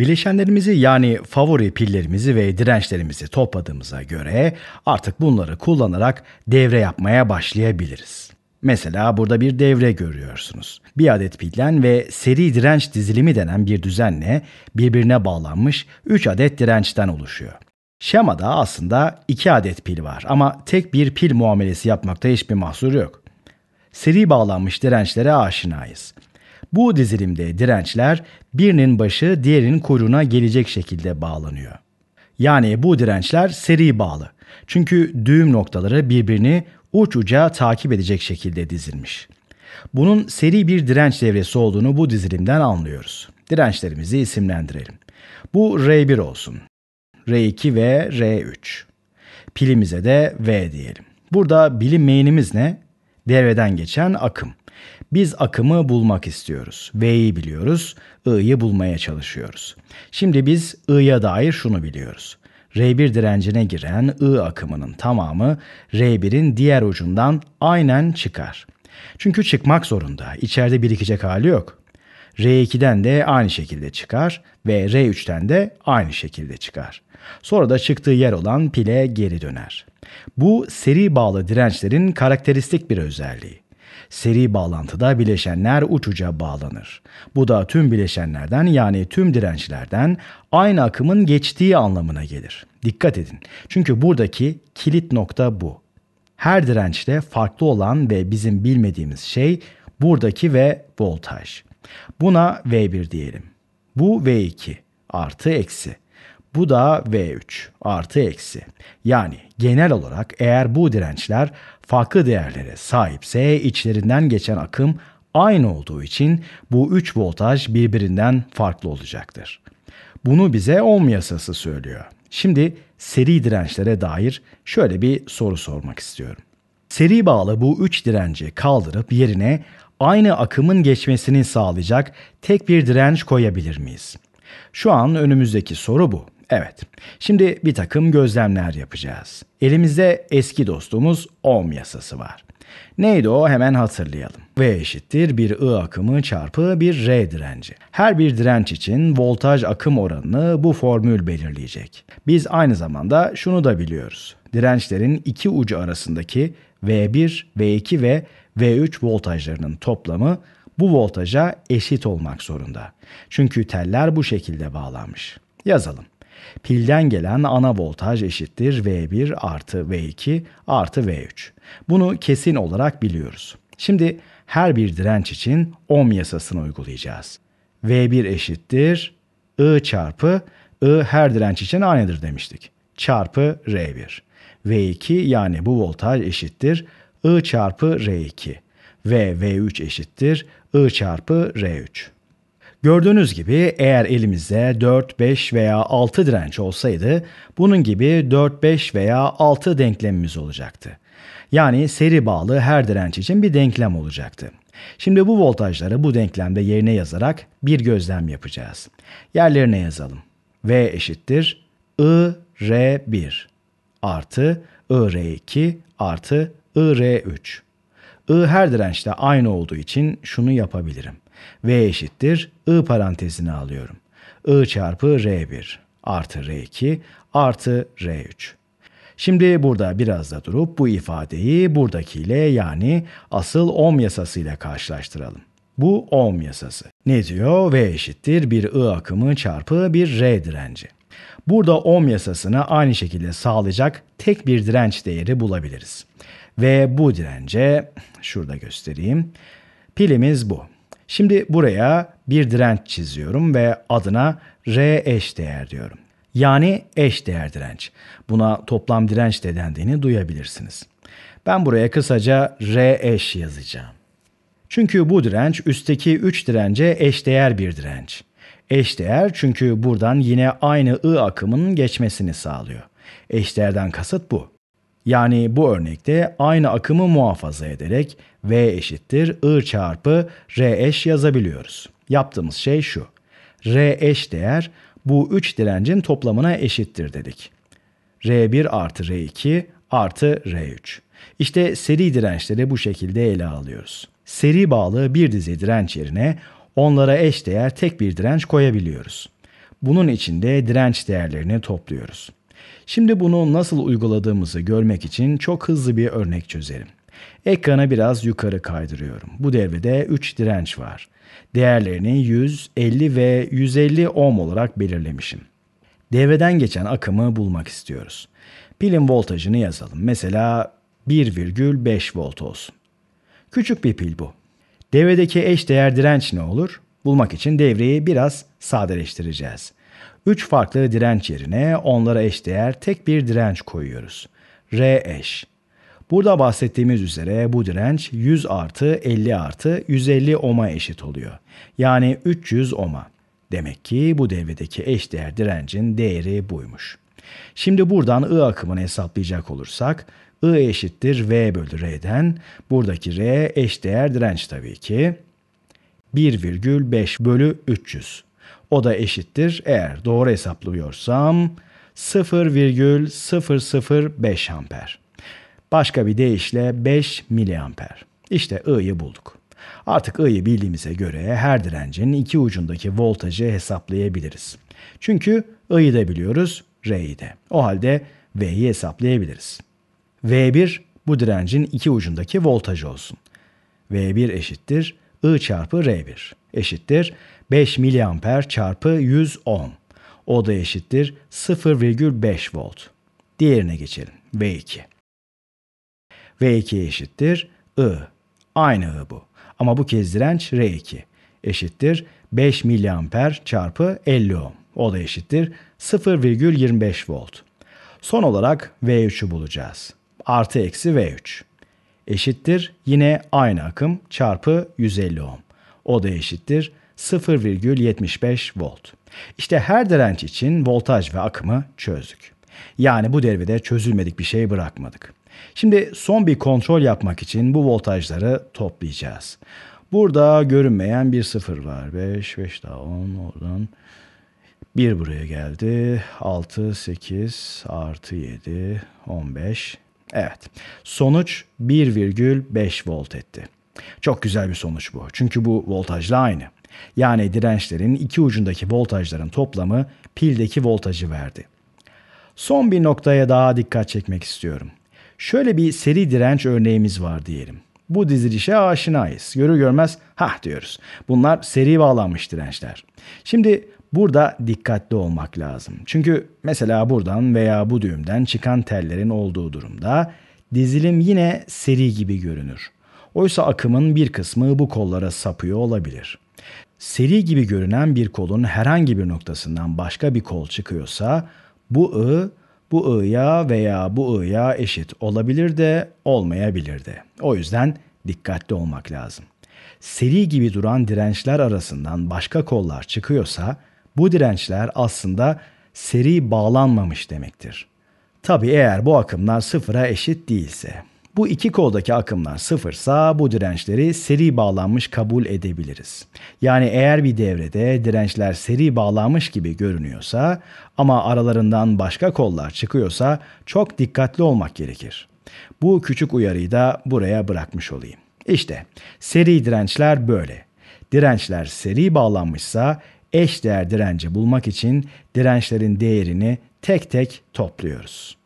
Bileşenlerimizi yani favori pillerimizi ve dirençlerimizi topladığımıza göre artık bunları kullanarak devre yapmaya başlayabiliriz. Mesela burada bir devre görüyorsunuz. Bir adet pillen ve seri direnç dizilimi denen bir düzenle birbirine bağlanmış 3 adet dirençten oluşuyor. Şemada aslında 2 adet pil var ama tek bir pil muamelesi yapmakta hiçbir mahsur yok. Seri bağlanmış dirençlere aşinayız. Bu dizilimde dirençler birinin başı diğerinin kuyruğuna gelecek şekilde bağlanıyor. Yani bu dirençler seri bağlı. Çünkü düğüm noktaları birbirini uç uca takip edecek şekilde dizilmiş. Bunun seri bir direnç devresi olduğunu bu dizilimden anlıyoruz. Dirençlerimizi isimlendirelim. Bu R1 olsun. R2 ve R3. Pilimize de V diyelim. Burada bilinmeyenimiz ne? Devreden geçen akım. Biz akımı bulmak istiyoruz. V'yi biliyoruz, I'yı bulmaya çalışıyoruz. Şimdi biz I'ya dair şunu biliyoruz. R1 direncine giren I akımının tamamı R1'in diğer ucundan aynen çıkar. Çünkü çıkmak zorunda. İçeride birikecek hali yok. R2'den de aynı şekilde çıkar ve R3'ten de aynı şekilde çıkar. Sonra da çıktığı yer olan pile geri döner. Bu seri bağlı dirençlerin karakteristik bir özelliği. Seri bağlantıda bileşenler uçuca bağlanır. Bu da tüm bileşenlerden yani tüm dirençlerden aynı akımın geçtiği anlamına gelir. Dikkat edin. Çünkü buradaki kilit nokta bu. Her dirençte farklı olan ve bizim bilmediğimiz şey buradaki ve voltaj. Buna V1 diyelim. Bu V2 artı eksi. Bu da V3 artı eksi. Yani genel olarak eğer bu dirençler farklı değerlere sahipse içlerinden geçen akım aynı olduğu için bu 3 voltaj birbirinden farklı olacaktır. Bunu bize ohm yasası söylüyor. Şimdi seri dirençlere dair şöyle bir soru sormak istiyorum. Seri bağlı bu 3 direnci kaldırıp yerine aynı akımın geçmesini sağlayacak tek bir direnç koyabilir miyiz? Şu an önümüzdeki soru bu. Evet, şimdi bir takım gözlemler yapacağız. Elimizde eski dostumuz ohm yasası var. Neydi o hemen hatırlayalım. V eşittir bir I akımı çarpı bir R direnci. Her bir direnç için voltaj akım oranını bu formül belirleyecek. Biz aynı zamanda şunu da biliyoruz. Dirençlerin iki ucu arasındaki V1, V2 ve V3 voltajlarının toplamı bu voltaja eşit olmak zorunda. Çünkü teller bu şekilde bağlanmış. Yazalım. Pilden gelen ana voltaj eşittir V1 artı V2 artı V3. Bunu kesin olarak biliyoruz. Şimdi her bir direnç için ohm yasasını uygulayacağız. V1 eşittir I çarpı I her direnç için aynıdır demiştik. Çarpı R1. V2 yani bu voltaj eşittir I çarpı R2 ve V3 eşittir I çarpı R3. Gördüğünüz gibi eğer elimizde 4, 5 veya 6 direnç olsaydı bunun gibi 4, 5 veya 6 denklemimiz olacaktı. Yani seri bağlı her direnç için bir denklem olacaktı. Şimdi bu voltajları bu denklemde yerine yazarak bir gözlem yapacağız. Yerlerine yazalım. V eşittir I R1 artı I R2 artı I R3. I her dirençte aynı olduğu için şunu yapabilirim. V eşittir I parantezine alıyorum. I çarpı R1 artı R2 artı R3. Şimdi burada biraz da durup bu ifadeyi buradakiyle yani asıl ohm yasasıyla karşılaştıralım. Bu ohm yasası. Ne diyor? V eşittir bir I akımı çarpı bir R direnci. Burada ohm yasasını aynı şekilde sağlayacak tek bir direnç değeri bulabiliriz. Ve bu dirence şurada göstereyim. Pilimiz bu. Şimdi buraya bir direnç çiziyorum ve adına R eş değer diyorum. Yani eş değer direnç. Buna toplam direnç de dendiğini duyabilirsiniz. Ben buraya kısaca R eş yazacağım. Çünkü bu direnç üstteki 3 dirence eşdeğer bir direnç. Eşdeğer çünkü buradan yine aynı I akımının geçmesini sağlıyor. Eşdeğerden kasıt bu. Yani bu örnekte aynı akımı muhafaza ederek V eşittir I çarpı R eş yazabiliyoruz. Yaptığımız şey şu. R eş değer bu 3 direncin toplamına eşittir dedik. R1 artı R2 artı R3. İşte seri dirençleri bu şekilde ele alıyoruz. Seri bağlı bir dizi direnç yerine onlara eş değer tek bir direnç koyabiliyoruz. Bunun için de direnç değerlerini topluyoruz. Şimdi bunu nasıl uyguladığımızı görmek için çok hızlı bir örnek çözelim. Ekrana biraz yukarı kaydırıyorum. Bu devrede 3 direnç var. Değerlerini 100, 50 ve 150 ohm olarak belirlemişim. Devreden geçen akımı bulmak istiyoruz. Pilin voltajını yazalım. Mesela 1,5 volt olsun. Küçük bir pil bu. Devredeki eş değer direnç ne olur? Bulmak için devreyi biraz sadeleştireceğiz. 3 farklı direnç yerine onlara eşdeğer tek bir direnç koyuyoruz. R eş. Burada bahsettiğimiz üzere bu direnç 100 artı 50 artı 150 ohm'a eşit oluyor. Yani 300 ohm'a. Demek ki bu devredeki eşdeğer direncin değeri buymuş. Şimdi buradan I akımını hesaplayacak olursak I eşittir V bölü R'den. Buradaki R eşdeğer direnç tabii ki. 1,5 bölü 300. O da eşittir. Eğer doğru hesaplıyorsam 0,005 amper. Başka bir deyişle 5 miliamper. İşte I'yı bulduk. Artık I'yı bildiğimize göre her direncin iki ucundaki voltajı hesaplayabiliriz. Çünkü I'yı da biliyoruz, R'yi de. O halde V'yi hesaplayabiliriz. V1 bu direncin iki ucundaki voltajı olsun. V1 eşittir I çarpı R1 eşittir 5 miliamper çarpı 100 ohm. O da eşittir 0,5 volt. Diğerine geçelim. V2. V2 eşittir I. Aynı I bu. Ama bu kez direnç R2 eşittir 5 miliamper çarpı 50 ohm. O da eşittir 0,25 volt. Son olarak V3'ü bulacağız. Artı eksi V3 eşittir yine aynı akım çarpı 150 ohm. O da eşittir 0,75 volt. İşte her direnç için voltaj ve akımı çözdük. Yani bu devrede çözülmedik bir şey bırakmadık. Şimdi son bir kontrol yapmak için bu voltajları toplayacağız. Burada görünmeyen bir sıfır var. 5, 5 daha 10 oradan. 1 buraya geldi. 6, 8 artı 7, 15. Evet. Sonuç 1,5 volt etti. Çok güzel bir sonuç bu. Çünkü bu voltajla aynı. Yani dirençlerin iki ucundaki voltajların toplamı pildeki voltajı verdi. Son bir noktaya daha dikkat çekmek istiyorum. Şöyle bir seri direnç örneğimiz var diyelim. Bu dizilişe aşinayız. Görür görmez ha diyoruz. Bunlar seri bağlanmış dirençler. Şimdi Burada dikkatli olmak lazım. Çünkü mesela buradan veya bu düğümden çıkan tellerin olduğu durumda dizilim yine seri gibi görünür. Oysa akımın bir kısmı bu kollara sapıyor olabilir. Seri gibi görünen bir kolun herhangi bir noktasından başka bir kol çıkıyorsa bu I bu I'ya veya bu I'ya eşit olabilir de olmayabilir de. O yüzden dikkatli olmak lazım. Seri gibi duran dirençler arasından başka kollar çıkıyorsa bu dirençler aslında seri bağlanmamış demektir. Tabi eğer bu akımlar sıfıra eşit değilse. Bu iki koldaki akımlar sıfırsa bu dirençleri seri bağlanmış kabul edebiliriz. Yani eğer bir devrede dirençler seri bağlanmış gibi görünüyorsa ama aralarından başka kollar çıkıyorsa çok dikkatli olmak gerekir. Bu küçük uyarıyı da buraya bırakmış olayım. İşte seri dirençler böyle. Dirençler seri bağlanmışsa eş değer dirence bulmak için dirençlerin değerini tek tek topluyoruz.